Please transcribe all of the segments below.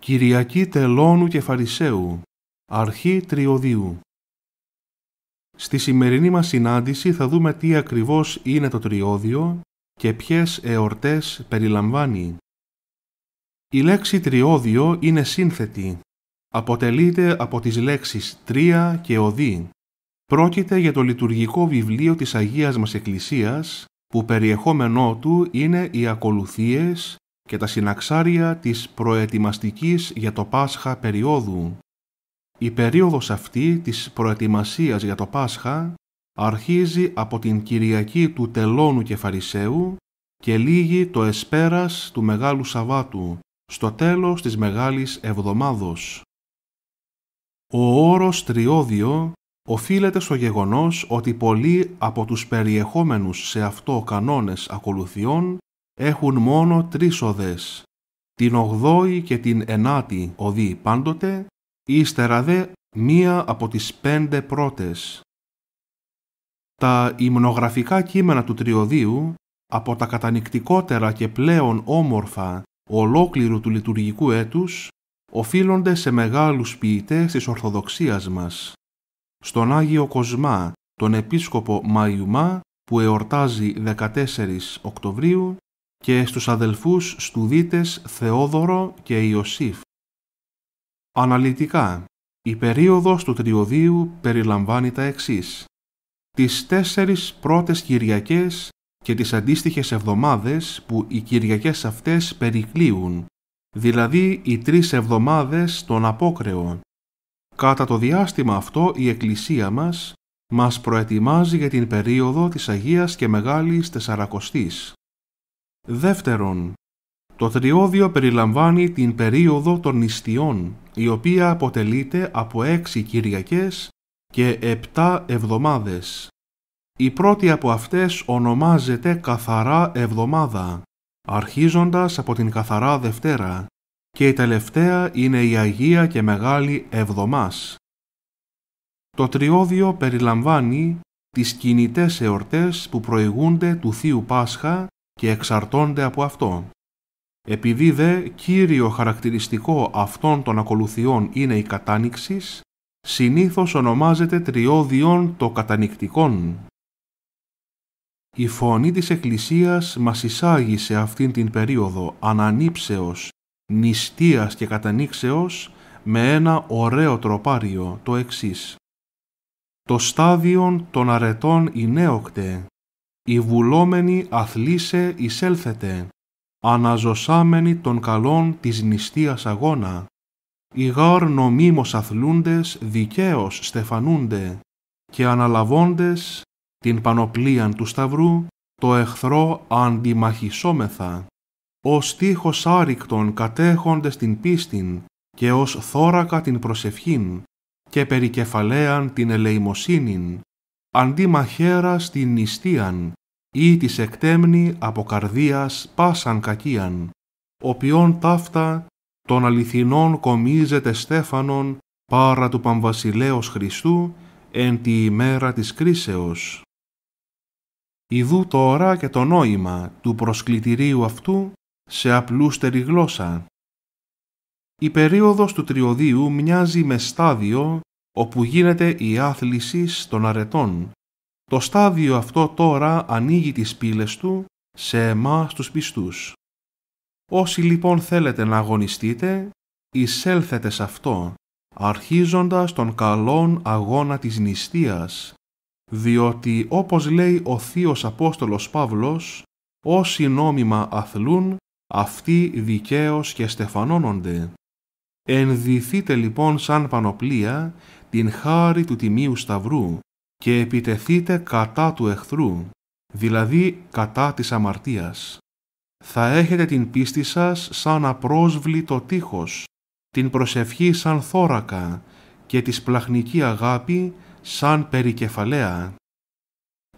Κυριακή Τελώνου και Φαρισαίου, αρχή Τριωδίου. Στη σημερινή μας συνάντηση θα δούμε τι ακριβώς είναι το Τριώδιο και ποιες εορτές περιλαμβάνει. Η λέξη Τριώδιο είναι σύνθετη. Αποτελείται από τις λέξεις τρία και οδή. Πρόκειται για το λειτουργικό βιβλίο της Αγίας μας Εκκλησίας, που περιεχόμενό του είναι οι ακολουθίες, και τα συναξάρια της προετοιμαστικής για το Πάσχα περίοδου. Η περίοδος αυτή της προετοιμασίας για το Πάσχα αρχίζει από την Κυριακή του Τελώνου και και λύγει το εσπέρας του Μεγάλου Σαββάτου, στο τέλος της Μεγάλης Εβδομάδος. Ο όρος τριώδιο οφείλεται στο γεγονός ότι πολλοί από τους περιεχόμενους σε αυτό κανόνες ακολουθιών έχουν μόνο τρεις οδές, την ογδόη και την ενάτη οδή πάντοτε, ύστερα δε μία από τις πέντε πρώτες. Τα ημνογραφικά κείμενα του Τριοδίου, από τα κατανικτικότερα και πλέον όμορφα ολόκληρου του λειτουργικού έτους, οφείλονται σε μεγάλους ποιητές της Ορθοδοξίας μας. Στον Άγιο Κοσμά, τον Επίσκοπο Μαϊουμά, που εορτάζει 14 Οκτωβρίου, και στους αδελφούς Στουδίτες Θεόδωρο και Ιωσήφ. Αναλυτικά, η περίοδος του Τριωδίου περιλαμβάνει τα εξής. Τις τέσσερις πρώτες Κυριακές και τις αντίστοιχες εβδομάδες που οι Κυριακές αυτές περικλείουν, δηλαδή οι τρεις εβδομάδες των απόκρεων. Κατά το διάστημα αυτό η Εκκλησία μας μας προετοιμάζει για την περίοδο της Αγίας και Μεγάλης Τεσσαρακοστής. Δεύτερον, το τριώδιο περιλαμβάνει την περίοδο των νηστιών, η οποία αποτελείται από έξι Κυριακές και επτά εβδομάδες. Η πρώτη από αυτές ονομάζεται καθαρά εβδομάδα, αρχίζοντας από την καθαρά Δευτέρα, και η τελευταία είναι η Αγία και Μεγάλη Εβδομάς. Το τριώδιο περιλαμβάνει τις κινητές εορτές που προηγούνται του Θείου Πάσχα και εξαρτώνται από αυτό. Επειδή δε κύριο χαρακτηριστικό αυτών των ακολουθιών είναι η κατάνοιξη, συνήθως ονομάζεται τριώδιον το κατανικτικόν. Η φωνή της Εκκλησίας μας εισάγει σε αυτήν την περίοδο ανανύψεως, νηστείας και κατανήξεως με ένα ωραίο τροπάριο, το εξής. Το στάδιον των αρετών είναι η βουλόμενη αθλήσε εισέλθετε, αναζωσάμενη των καλών της νηστείας αγώνα. Οι γάρ νομίμως αθλούντες δικαίως στεφανούνται και αναλαβώντες την πανοπλίαν του σταυρού το εχθρό αντιμαχισόμεθα. Ως τείχος άρρηκτον κατέχοντες την πίστην και ως θώρακα την προσευχήν και περικεφαλαίαν την ελεημοσύνην, αντί μαχαίρας στην νηστείαν ή της εκτέμνη από καρδίας πάσαν κακίαν, οποίον ταύτα των αληθινών κομίζεται Στέφανον πάρα του Παμβασιλέως Χριστού εν τη ημέρα της κρίσεως. Ιδού τώρα και το νόημα του προσκλητηρίου αυτού σε απλούστερη γλώσσα. Η περίοδος του τριωδίου μοιάζει με στάδιο όπου γίνεται η άθληση των αρετών το στάδιο αυτό τώρα ανοίγει τις πύλες του σε εμάς τους πιστούς. Όσοι λοιπόν θέλετε να αγωνιστείτε, εισέλθετε σε αυτό, αρχίζοντας τον καλόν αγώνα της νηστείας, διότι όπως λέει ο Θείος Απόστολος Παύλος, όσοι νόμιμα αθλούν, αυτοί δικαίως και στεφανώνονται. Ενδυθείτε λοιπόν σαν πανοπλία την χάρη του Τιμίου Σταυρού, και επιτεθείτε κατά του εχθρού, δηλαδή κατά της αμαρτίας. Θα έχετε την πίστη σας σαν απρόσβλητο τείχος, την προσευχή σαν θώρακα και τη σπλαχνική αγάπη σαν περικεφαλαία.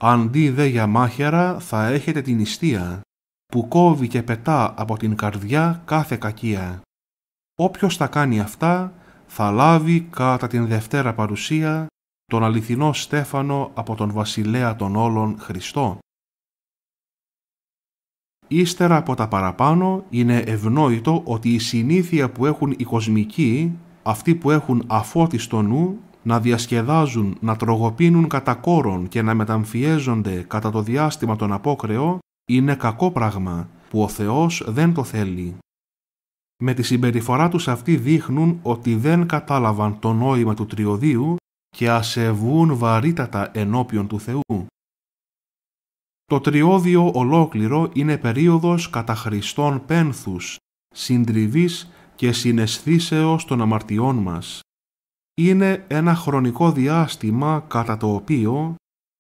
Αντί δε για μάχαιρα θα έχετε την ιστία, που κόβει και πετά από την καρδιά κάθε κακία. Όποιος τα κάνει αυτά, θα λάβει κατά την δευτέρα παρουσία τον αληθινό Στέφανο από τον Βασιλέα των όλων Χριστό. Ύστερα από τα παραπάνω είναι ευνόητο ότι η συνήθεια που έχουν οι κοσμικοί, αυτοί που έχουν αφώτη στο νου, να διασκεδάζουν, να τρογοπίνουν κατά κόρον και να μεταμφιέζονται κατά το διάστημα τον απόκρεο, είναι κακό πράγμα που ο Θεός δεν το θέλει. Με τη συμπεριφορά τους αυτοί δείχνουν ότι δεν κατάλαβαν το νόημα του τριωδίου και ασεβούν βαρύτατα ενώπιον του Θεού. Το τριώδιο ολόκληρο είναι περίοδος κατά Χριστόν πένθους, συντριβής και συναισθήσεως των αμαρτιών μας. Είναι ένα χρονικό διάστημα κατά το οποίο,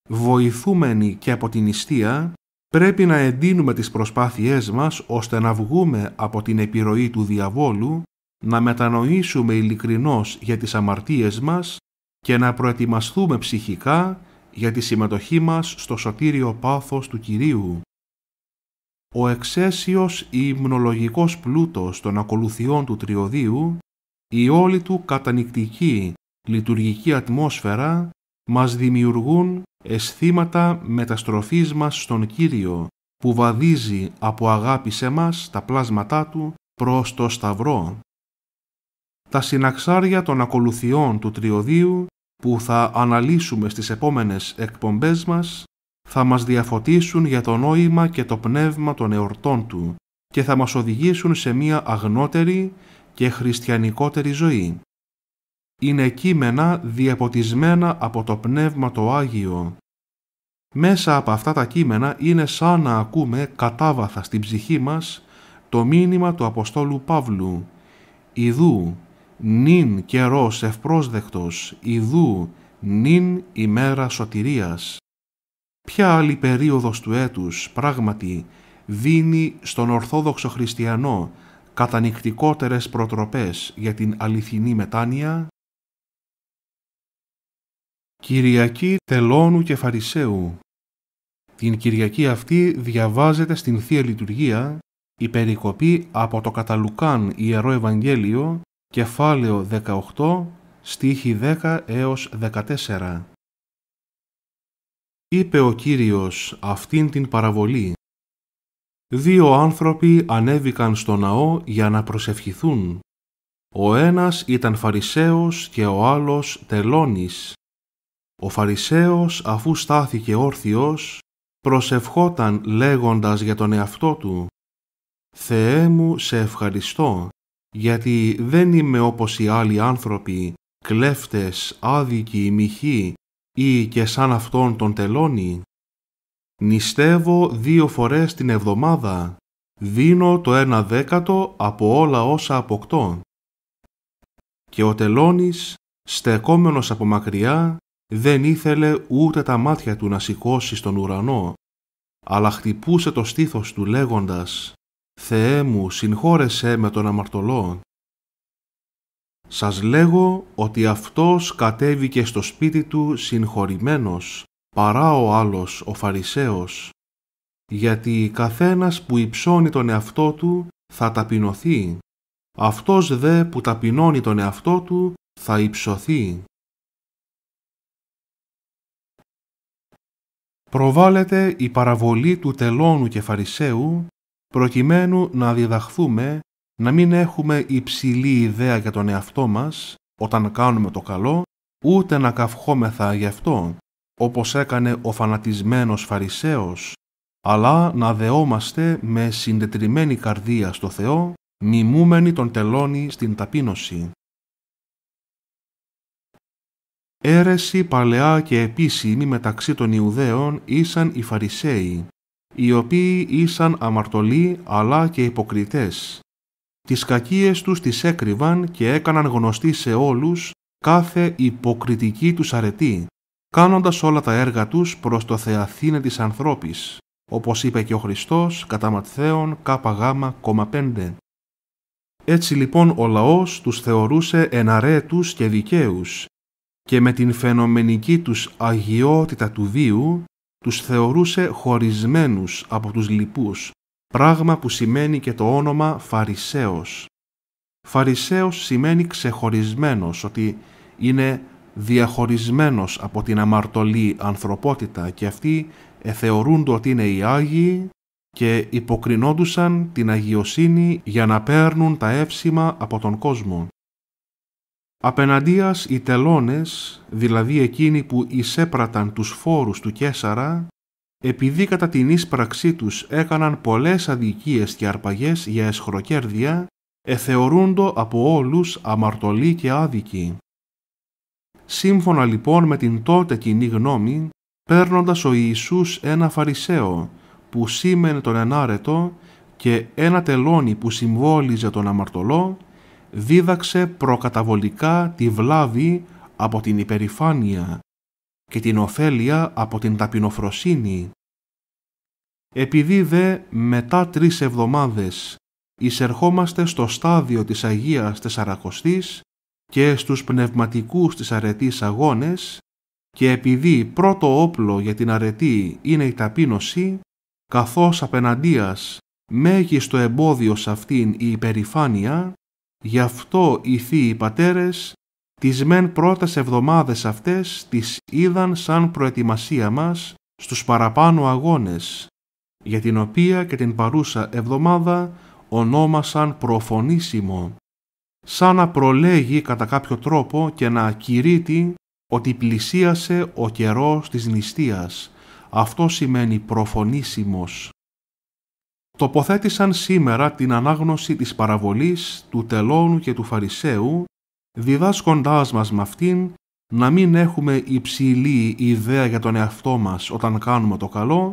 βοηθούμενοι και από την νηστεία, πρέπει να εντείνουμε τις προσπάθειές μας ώστε να βγούμε από την επιρροή του διαβόλου, να μετανοήσουμε ειλικρινώς για τις αμαρτίες μας και να προετοιμαστούμε ψυχικά για τη συμμετοχή μας στο σωτήριο πάθος του Κυρίου. Ο εξαίσιος ημνολογικός πλούτος των ακολουθιών του Τριωδίου, η όλη του κατανικτική λειτουργική ατμόσφαιρα μας δημιουργούν αισθήματα μεταστροφής μας στον Κύριο που βαδίζει από αγάπη σε μας τα πλάσματά Του προς το Σταυρό τα συναξάρια των ακολουθιών του Τριωδίου που θα αναλύσουμε στις επόμενες εκπομπές μας θα μας διαφωτίσουν για το νόημα και το πνεύμα των εορτών του και θα μας οδηγήσουν σε μία αγνότερη και χριστιανικότερη ζωή. Είναι κείμενα διαποτισμένα από το Πνεύμα το Άγιο. Μέσα από αυτά τα κείμενα είναι σαν να ακούμε κατάβαθα στην ψυχή μας το μήνυμα του Αποστόλου Παύλου «Ιδού νυν καιρός ευπρόσδεκτος, ιδού νυν ημέρα σωτηρίας. Ποια άλλη περίοδος του έτους πράγματι δίνει στον Ορθόδοξο Χριστιανό κατανικτικότερες προτροπές για την αληθινή μετάνοια. Κυριακή Τελώνου και Φαρισαίου Την Κυριακή αυτή διαβάζεται στην Θεία Λειτουργία η περικοπή από το καταλουκάν Ιερό Ευαγγέλιο κεφάλαιο 18, στίχη 10 έως 14. Είπε ο Κύριος αυτήν την παραβολή. Δύο άνθρωποι ανέβηκαν στο ναό για να προσευχηθούν. Ο ένας ήταν Φαρισαίος και ο άλλος τελώνης. Ο Φαρισαίος αφού στάθηκε όρθιος, προσευχόταν λέγοντας για τον εαυτό του «Θεέ μου, σε ευχαριστώ, γιατί δεν είμαι όπως οι άλλοι άνθρωποι, κλέφτες, άδικοι, μοιχοί ή και σαν αυτόν τον τελώνει. Νηστεύω δύο φορές την εβδομάδα, δίνω το ένα δέκατο από όλα όσα αποκτώ. Και ο τελώνης, στεκόμενος από μακριά, δεν ήθελε ούτε τα μάτια του να σηκώσει στον ουρανό, αλλά χτυπούσε το στήθος του λέγοντας Θεέ μου, συγχώρεσέ με τον αμαρτωλό. Σας λέγω ότι αυτός κατέβηκε στο σπίτι του συγχωρημένος, παρά ο άλλος ο Φαρισαίος, γιατί καθένας που υψώνει τον εαυτό του θα ταπεινωθεί, αυτός δε που ταπεινώνει τον εαυτό του θα υψωθεί. Προβάλλεται η παραβολή του τελώνου και φαρισαίου προκειμένου να διδαχθούμε να μην έχουμε υψηλή ιδέα για τον εαυτό μας όταν κάνουμε το καλό, ούτε να καυχόμεθα γι' αυτό, όπως έκανε ο φανατισμένος Φαρισαίος, αλλά να δεόμαστε με συντετριμένη καρδία στο Θεό, μιμούμενοι τον τελώνει στην ταπείνωση. Έρεση παλαιά και επίσημη μεταξύ των Ιουδαίων ήσαν οι Φαρισαίοι, οι οποίοι ήσαν αμαρτωλοί αλλά και υποκριτές. Τις κακίες τους τις έκρυβαν και έκαναν γνωστή σε όλους κάθε υποκριτική τους αρετή, κάνοντας όλα τα έργα τους προς το Θεαθήνε της ανθρώπης, όπως είπε και ο Χριστός κατά Ματθαίον ΚΓ,5. Έτσι λοιπόν ο λαός τους θεωρούσε εναρέτους και δικαίους και με την φαινομενική τους αγιότητα του βίου τους θεωρούσε χωρισμένους από τους λοιπούς, πράγμα που σημαίνει και το όνομα Φαρισαίος. Φαρισαίος σημαίνει ξεχωρισμένος, ότι είναι διαχωρισμένος από την αμαρτωλή ανθρωπότητα και αυτοί το ότι είναι οι Άγιοι και υποκρινόντουσαν την αγιοσύνη για να παίρνουν τα εύσημα από τον κόσμο. Απέναντίας οι τελώνες, δηλαδή εκείνοι που εισέπραταν τους φόρους του Κέσαρα, επειδή κατά την ίσπραξή τους έκαναν πολλές αδικίες και αρπαγές για εσχροκέρδια, εθεωρούντο από όλους αμαρτωλοί και άδικοι. Σύμφωνα λοιπόν με την τότε κοινή γνώμη, παίρνοντας ο Ιησούς ένα Φαρισαίο που σήμαινε τον ενάρετο και ένα τελώνι που συμβόλιζε τον αμαρτωλό, δίδαξε προκαταβολικά τη βλάβη από την υπερηφάνεια και την ωφέλεια από την ταπεινοφροσύνη. Επειδή δε μετά τρεις εβδομάδες εισερχόμαστε στο στάδιο της Αγίας Τεσσαρακοστής και στους πνευματικούς της αρετής αγώνες και επειδή πρώτο όπλο για την αρετή είναι η ταπείνωση, καθώς απέναντίας μέγιστο εμπόδιο σε αυτήν η υπερηφάνεια, Γι' αυτό οι θείοι πατέρες, τις μεν πρώτες εβδομάδες αυτές, τις είδαν σαν προετοιμασία μας στους παραπάνω αγώνες, για την οποία και την παρούσα εβδομάδα ονόμασαν προφωνήσιμο, σαν να προλέγει κατά κάποιο τρόπο και να ακηρύττει ότι πλησίασε ο καιρός της νηστείας. Αυτό σημαίνει προφωνήσιμος τοποθέτησαν σήμερα την ανάγνωση της παραβολής του τελώνου και του φαρισαίου, διδάσκοντάς μας με αυτήν να μην έχουμε υψηλή ιδέα για τον εαυτό μας όταν κάνουμε το καλό,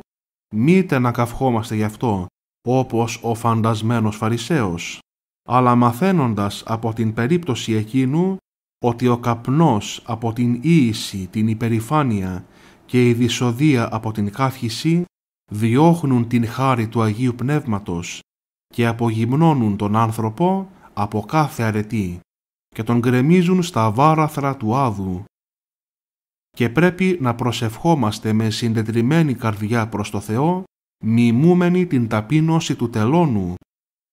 μήτε να καυχόμαστε γι' αυτό, όπως ο φαντασμένος φαρισαίος, αλλά μαθαίνοντας από την περίπτωση εκείνου ότι ο καπνός από την ίηση, την υπερηφάνεια και η δυσοδεία από την κάθιση διώχνουν την χάρη του Αγίου Πνεύματος και απογυμνώνουν τον άνθρωπο από κάθε αρετή και τον γκρεμίζουν στα βάραθρα του Άδου. Και πρέπει να προσευχόμαστε με συντετριμένη καρδιά προς το Θεό, μιμούμενη την ταπείνωση του τελώνου,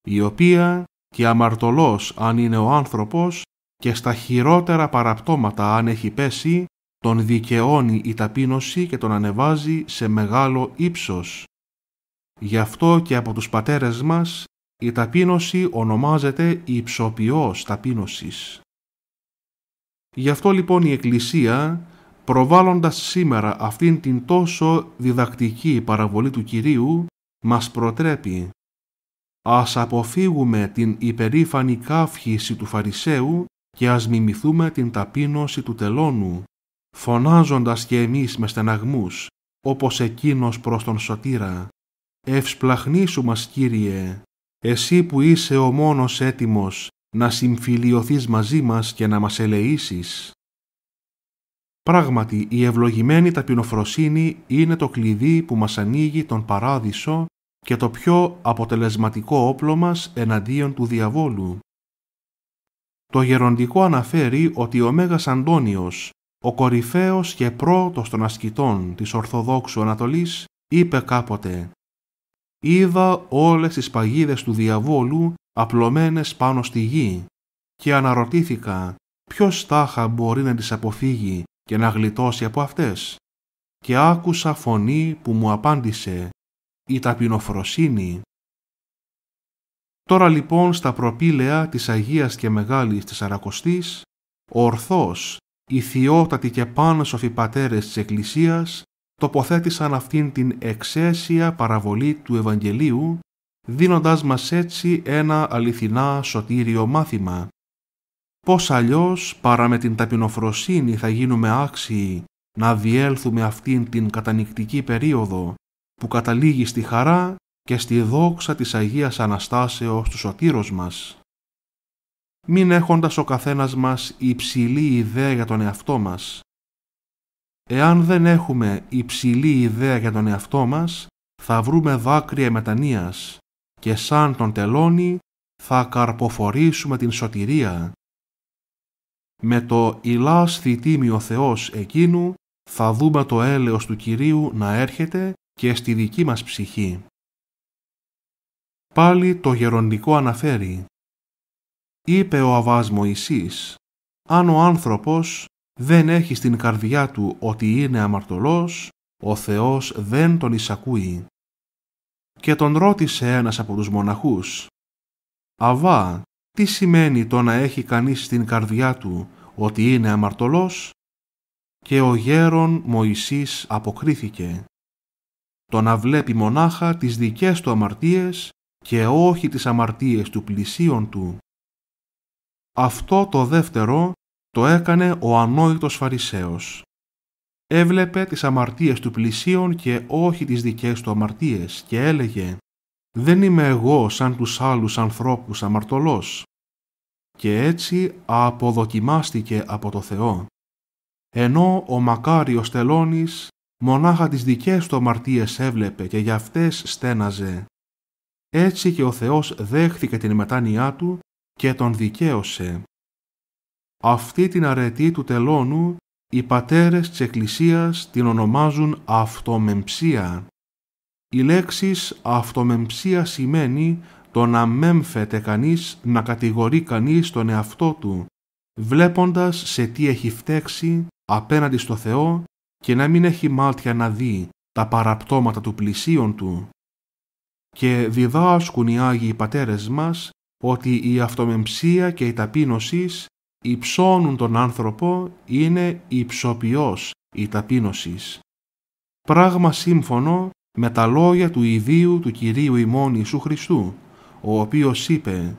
η οποία και αμαρτωλός αν είναι ο άνθρωπος και στα χειρότερα παραπτώματα αν έχει πέσει, τον δικαιώνει η ταπείνωση και τον ανεβάζει σε μεγάλο ύψος. Γι' αυτό και από τους πατέρες μας η ταπείνωση ονομάζεται υψοποιός ταπείνωσης. Γι' αυτό λοιπόν η Εκκλησία, προβάλλοντας σήμερα αυτήν την τόσο διδακτική παραβολή του Κυρίου, μας προτρέπει ας αποφύγουμε την υπερήφανη καύχηση του Φαρισαίου και ας μιμηθούμε την ταπείνωση του τελώνου, φωνάζοντας και εμείς με στεναγμούς, όπως εκείνος προς τον σωτήρα. Ευσπλαχνίσου μας, Κύριε, εσύ που είσαι ο μόνος έτοιμος να συμφιλιωθείς μαζί μας και να μας ελεήσεις. Πράγματι, η ευλογημένη ταπεινοφροσύνη είναι το κλειδί που μας ανοίγει τον παράδεισο και το πιο αποτελεσματικό όπλο μας εναντίον του διαβόλου. Το γεροντικό αναφέρει ότι ο Μέγας Αντώνιος ο κορυφαίος και πρώτος των ασκητών της Ορθοδόξου Ανατολής, είπε κάποτε «Είδα όλες τις παγίδες του διαβόλου απλωμένες πάνω στη γη και αναρωτήθηκα ποιος τάχα μπορεί να τις αποφύγει και να γλιτώσει από αυτές και άκουσα φωνή που μου απάντησε «Η ταπεινοφροσύνη». Τώρα λοιπόν στα προπήλαια της Αγίας και Μεγάλης της Αρακοστής, ο οι θειότατοι και πάνσοφοι πατέρες της Εκκλησίας τοποθέτησαν αυτήν την εξαίσια παραβολή του Ευαγγελίου, δίνοντας μας έτσι ένα αληθινά σωτήριο μάθημα. Πώς αλλιώς παρά με την ταπεινοφροσύνη θα γίνουμε άξιοι να διέλθουμε αυτήν την κατανικτική περίοδο που καταλήγει στη χαρά και στη δόξα της Αγίας Αναστάσεως του σωτήρος μας μην έχοντας ο καθένας μας υψηλή ιδέα για τον εαυτό μας. Εάν δεν έχουμε υψηλή ιδέα για τον εαυτό μας, θα βρούμε δάκρυα μετανοίας και σαν τον τελώνει θα καρποφορήσουμε την σωτηρία. Με το «Ηλάς θητήμι ο Θεός εκείνου» θα δούμε το έλεος του Κυρίου να έρχεται και στη δική μας ψυχή. Πάλι το γεροντικό αναφέρει είπε ο Αβάς Μωυσής, αν ο άνθρωπος δεν έχει στην καρδιά του ότι είναι αμαρτωλός, ο Θεός δεν τον εισακούει. Και τον ρώτησε ένας από τους μοναχούς, «Αβά, τι σημαίνει το να έχει κανείς στην καρδιά του ότι είναι αμαρτωλός» και ο γέρον Μωυσής αποκρίθηκε. Το να βλέπει μονάχα τις δικές του αμαρτίες και όχι τις αμαρτίες του πλησίον του. Αυτό το δεύτερο το έκανε ο ανόητος Φαρισαίος. Έβλεπε τις αμαρτίες του πλησίον και όχι τις δικές του αμαρτίες και έλεγε «Δεν είμαι εγώ σαν τους άλλους ανθρώπους αμαρτωλός» και έτσι αποδοκιμάστηκε από το Θεό. Ενώ ο μακάριος τελώνης μονάχα τις δικές του αμαρτίες έβλεπε και για αυτές στέναζε. Έτσι και ο Θεός δέχθηκε την μετάνοιά του και τον δικαίωσε. Αυτή την αρετή του τελώνου οι πατέρες της Εκκλησίας την ονομάζουν αυτομεμψία. Η λέξης αυτομεμψία σημαίνει το να μέμφεται κανείς, να κατηγορεί κανείς τον εαυτό του, βλέποντας σε τι έχει φταίξει απέναντι στο Θεό και να μην έχει μάτια να δει τα παραπτώματα του πλησίον του. Και διδάσκουν οι Άγιοι Πατέρες μας ότι η αυτομεμψία και η ταπείνωσης υψώνουν τον άνθρωπο είναι υψοποιός η ταπείνωσης. Πράγμα σύμφωνο με τα λόγια του ιδίου του Κυρίου ημών Ιησού Χριστού, ο οποίος είπε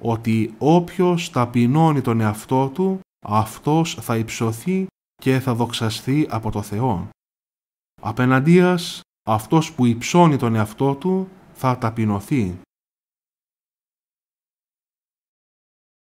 ότι όποιος ταπεινώνει τον εαυτό του, αυτός θα υψωθεί και θα δοξαστεί από το Θεό. Απέναντίας, αυτός που υψώνει τον εαυτό του θα ταπεινωθεί.